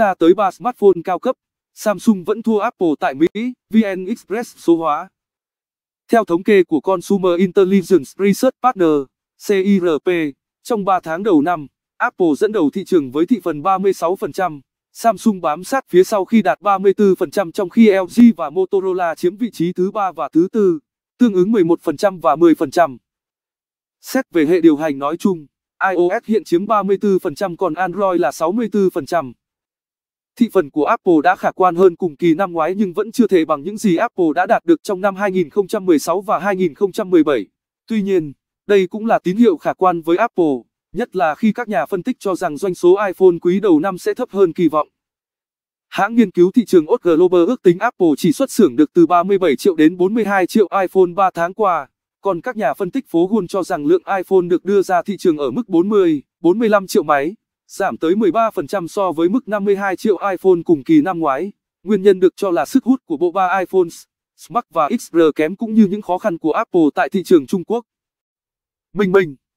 ra tới 3 smartphone cao cấp, Samsung vẫn thua Apple tại Mỹ, VN Express số hóa. Theo thống kê của Consumer Intelligence Research Partner, CIRP, trong 3 tháng đầu năm, Apple dẫn đầu thị trường với thị phần 36%, Samsung bám sát phía sau khi đạt 34% trong khi LG và Motorola chiếm vị trí thứ 3 và thứ 4, tương ứng 11% và 10%. Xét về hệ điều hành nói chung, iOS hiện chiếm 34% còn Android là 64% thị phần của Apple đã khả quan hơn cùng kỳ năm ngoái nhưng vẫn chưa thể bằng những gì Apple đã đạt được trong năm 2016 và 2017. Tuy nhiên, đây cũng là tín hiệu khả quan với Apple, nhất là khi các nhà phân tích cho rằng doanh số iPhone quý đầu năm sẽ thấp hơn kỳ vọng. Hãng nghiên cứu thị trường Ott Global ước tính Apple chỉ xuất xưởng được từ 37 triệu đến 42 triệu iPhone 3 tháng qua, còn các nhà phân tích phố Wall cho rằng lượng iPhone được đưa ra thị trường ở mức 40, 45 triệu máy giảm tới 13% so với mức 52 triệu iPhone cùng kỳ năm ngoái. Nguyên nhân được cho là sức hút của bộ ba iPhones, Smart và XR kém cũng như những khó khăn của Apple tại thị trường Trung Quốc. Minh Minh